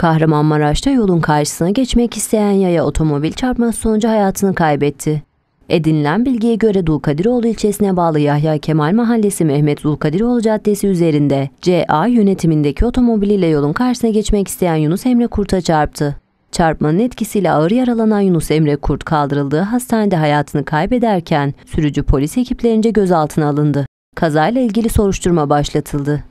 Kahramanmaraş'ta yolun karşısına geçmek isteyen yaya otomobil çarpması sonucu hayatını kaybetti. Edinilen bilgiye göre Dulkadiroğlu ilçesine bağlı Yahya Kemal Mahallesi Mehmet Dulkadiroğlu Caddesi üzerinde CA yönetimindeki otomobiliyle yolun karşısına geçmek isteyen Yunus Emre Kurt'a çarptı. Çarpmanın etkisiyle ağır yaralanan Yunus Emre Kurt kaldırıldığı hastanede hayatını kaybederken sürücü polis ekiplerince gözaltına alındı. Kazayla ilgili soruşturma başlatıldı.